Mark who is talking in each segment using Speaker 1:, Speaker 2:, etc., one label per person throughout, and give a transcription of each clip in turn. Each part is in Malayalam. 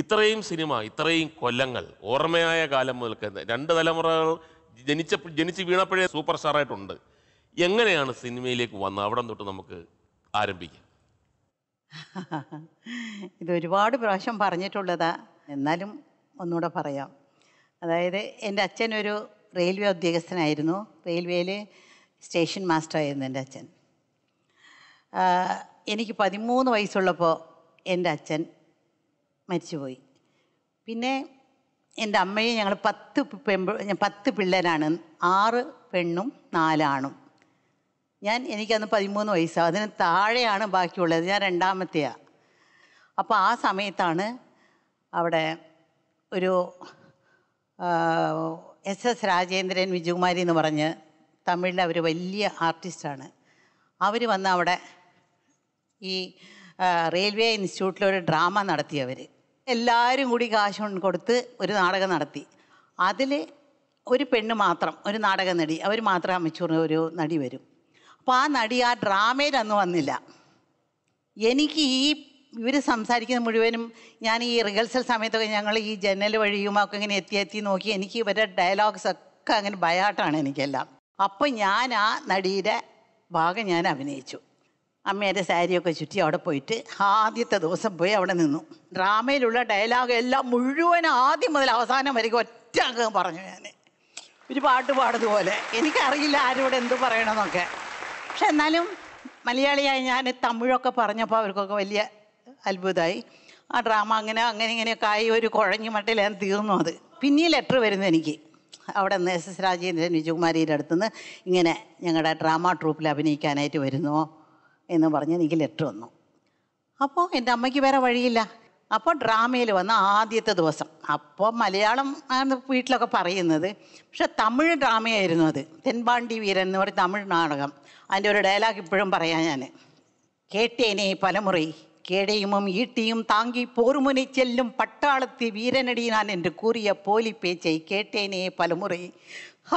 Speaker 1: ഇത്രയും സിനിമ ഇത്രയും കൊല്ലങ്ങൾ ഓർമ്മയായ കാലം മുതൽക്ക് രണ്ട് തലമുറകൾ ജനിച്ച ജനിച്ച് വീണപ്പോഴേ സൂപ്പർ സ്റ്റാറായിട്ടുണ്ട് എങ്ങനെയാണ് സിനിമയിലേക്ക് വന്നത് അവിടെ തൊട്ട് നമുക്ക് ആരംഭിക്കാം ഇത് ഒരുപാട് പ്രാവശ്യം പറഞ്ഞിട്ടുള്ളതാ എന്നാലും ഒന്നുകൂടെ പറയാം അതായത് എൻ്റെ അച്ഛൻ ഒരു റെയിൽവേ ഉദ്യോഗസ്ഥനായിരുന്നു റെയിൽവേയിൽ സ്റ്റേഷൻ മാസ്റ്റർ ആയിരുന്നു എൻ്റെ അച്ഛൻ എനിക്ക് പതിമൂന്ന് വയസ്സുള്ളപ്പോൾ എൻ്റെ അച്ഛൻ മരിച്ചുപോയി പിന്നെ എൻ്റെ അമ്മയെ ഞങ്ങൾ പത്ത് പെമ്പ പത്ത് പിള്ളേരാണ് ആറ് പെണ്ണും നാലാണും ഞാൻ എനിക്കന്ന് പതിമൂന്ന് വയസ്സാണ് അതിന് താഴെയാണ് ബാക്കിയുള്ളത് ഞാൻ രണ്ടാമത്തെയാണ് അപ്പോൾ ആ സമയത്താണ് അവിടെ ഒരു എസ് എസ് രാജേന്ദ്രൻ വിജുകുമാരി എന്ന് പറഞ്ഞ് തമിഴിൽ അവർ വലിയ ആർട്ടിസ്റ്റാണ് അവർ വന്ന് അവിടെ ഈ റെയിൽവേ ഇൻസ്റ്റിറ്റ്യൂട്ടിലൊരു ഡ്രാമ നടത്തിയവർ എല്ലാവരും കൂടി കാശ് കൊണ്ട് കൊടുത്ത് ഒരു നാടകം നടത്തി അതിൽ ഒരു പെണ്ണ് മാത്രം ഒരു നാടക നടി അവർ മാത്രം അമ്മച്ചൂറിന് ഒരു നടി വരും അപ്പോൾ ആ നടി ആ ഡ്രാമയിൽ അന്ന് വന്നില്ല എനിക്ക് ഈ ഇവർ സംസാരിക്കുന്ന മുഴുവനും ഞാൻ ഈ റിഹേഴ്സൽ സമയത്തൊക്കെ ഞങ്ങൾ ഈ ജനൽ വഴിയും ഒക്കെ ഇങ്ങനെ എത്തി എത്തി നോക്കി എനിക്ക് ഇവരുടെ ഡയലോഗ്സ് ഒക്കെ അങ്ങനെ ഭയാട്ടാണ് എനിക്കെല്ലാം അപ്പം ഞാൻ ആ നടിയുടെ ഭാഗം ഞാൻ അഭിനയിച്ചു അമ്മേൻ്റെ സാരിയൊക്കെ ചുറ്റി അവിടെ പോയിട്ട് ആദ്യത്തെ ദിവസം പോയി അവിടെ നിന്നു ഡ്രാമയിലുള്ള ഡയലോഗ് എല്ലാം മുഴുവൻ ആദ്യം മുതൽ അവസാനം വരെയും ഒറ്റ അംഗം പറഞ്ഞു ഞാൻ ഒരു പാട്ട് പാടതുപോലെ എനിക്കറിയില്ല ആരോട് എന്ത് പറയണമെന്നൊക്കെ പക്ഷെ എന്നാലും മലയാളിയായി ഞാൻ തമിഴൊക്കെ പറഞ്ഞപ്പോൾ അവർക്കൊക്കെ വലിയ അത്ഭുതമായി ആ ഡ്രാമ അങ്ങനെ അങ്ങനെ ഇങ്ങനെയൊക്കെ ആയി ഒരു കുഴഞ്ഞു മട്ടിൽ ഞാൻ തീർന്നു അത് പിന്നെ ലെറ്റർ വരുന്നു എനിക്ക് അവിടെ നിന്ന് എസ് എസ് രാജേന്ദ്രൻ വിജയകുമാരിയുടെ അടുത്തുനിന്ന് ഇങ്ങനെ ഞങ്ങളുടെ ഡ്രാമ ട്രൂപ്പിൽ അഭിനയിക്കാനായിട്ട് വരുന്നു എന്ന് പറഞ്ഞ് എനിക്ക് ലെറ്റർ വന്നു അപ്പോൾ എൻ്റെ അമ്മയ്ക്ക് വേറെ വഴിയില്ല അപ്പോൾ ഡ്രാമയിൽ വന്ന ആദ്യത്തെ ദിവസം അപ്പോൾ മലയാളം ആണ് വീട്ടിലൊക്കെ പറയുന്നത് പക്ഷെ തമിഴ് ഡ്രാമയായിരുന്നു അത് തെൻപാണ്ടി വീരൻ എന്ന് പറയും തമിഴ് നാടകം അതിൻ്റെ ഒരു ഡയലോഗ് ഇപ്പോഴും പറയാം ഞാൻ കേട്ടേനെ പലമുറി കേടയുമും ഈട്ടിയും താങ്കി പോർമുനെ ചെല്ലും പട്ടാളത്തി വീരനടിയാൻ ഞാൻ എൻ്റെ കൂറിയ പോലി പേച്ചൈ കേട്ടേനെ പലമുറി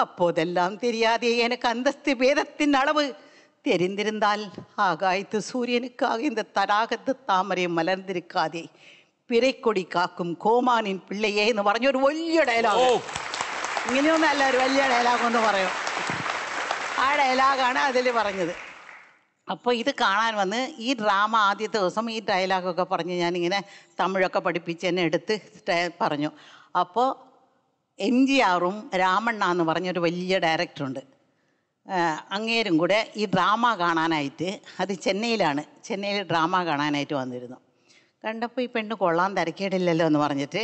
Speaker 1: അപ്പോതെല്ലാം തിരിയാതെ എനിക്ക് അന്തസ്ത് ഭേദത്തിൻ്റെ അളവ് தெரிந்திருந்தால் ആകായത്ത് സൂര്യനുക്കാകെ ഇന്ന് തടാകത്ത് താമരയും മലർന്നിരിക്കാതെ പിറക്കൊടി കാക്കും കോമാനിൻ പിള്ളയെ എന്ന് പറഞ്ഞൊരു വലിയ ഡയലോഗ് ഇങ്ങനെയൊന്നല്ല ഒരു വലിയ ഡയലോഗ് എന്ന് പറയും ആ ഡയലോഗാണ് അതിൽ പറഞ്ഞത് അപ്പോൾ ഇത് കാണാൻ വന്ന് ഈ ഡ്രാമ ആദ്യത്തെ ദിവസം ഈ ഡയലോഗൊക്കെ പറഞ്ഞ് ഞാനിങ്ങനെ തമിഴൊക്കെ പഠിപ്പിച്ച് എന്നെ എടുത്ത് പറഞ്ഞു അപ്പോൾ എം ജി ആറും രാമണ്ണ എന്ന് പറഞ്ഞൊരു വലിയ ഡയറക്ടറുണ്ട് അങ്ങേരും കൂടെ ഈ ഡ്രാമ കാണാനായിട്ട് അത് ചെന്നൈയിലാണ് ചെന്നൈയിൽ ഡ്രാമ കാണാനായിട്ട് വന്നിരുന്നു കണ്ടപ്പോൾ ഈ പെണ്ണ് കൊള്ളാൻ തിരക്കേടില്ലല്ലോ എന്ന് പറഞ്ഞിട്ട്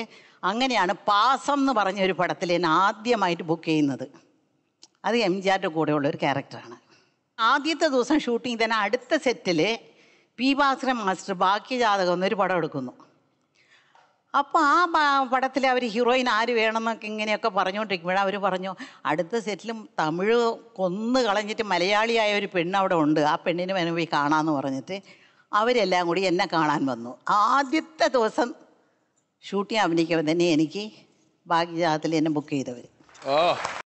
Speaker 1: അങ്ങനെയാണ് പാസം എന്ന് പറഞ്ഞ ഒരു പടത്തിൽ ഞാൻ ആദ്യമായിട്ട് ബുക്ക് ചെയ്യുന്നത് അത് എം ആറിൻ്റെ കൂടെയുള്ള ഒരു ക്യാരക്ടറാണ് ആദ്യത്തെ ദിവസം ഷൂട്ടിംഗ് തന്നെ അടുത്ത സെറ്റിൽ പി ഭാസ്കരൻ മാസ്റ്റർ ബാക്കി ജാതകം എന്നൊരു പടം എടുക്കുന്നു അപ്പോൾ ആ പടത്തിൽ അവർ ഹീറോയിൻ ആര് വേണമെന്നൊക്കെ ഇങ്ങനെയൊക്കെ പറഞ്ഞുകൊണ്ടിരിക്കുമ്പോഴാണ് അവർ പറഞ്ഞു അടുത്ത സെറ്റിലും തമിഴ് കൊന്ന് കളഞ്ഞിട്ട് മലയാളിയായ ഒരു പെണ്ണ് അവിടെ ഉണ്ട് ആ പെണ്ണിനെ വേണം പോയി കാണാമെന്ന് പറഞ്ഞിട്ട് അവരെല്ലാം കൂടി എന്നെ കാണാൻ വന്നു ആദ്യത്തെ ദിവസം ഷൂട്ടിങ് അഭിനയിക്കുമ്പോൾ തന്നെ എനിക്ക് ഭാഗ്യജാതത്തിൽ എന്നെ ബുക്ക് ചെയ്തവർ ഓ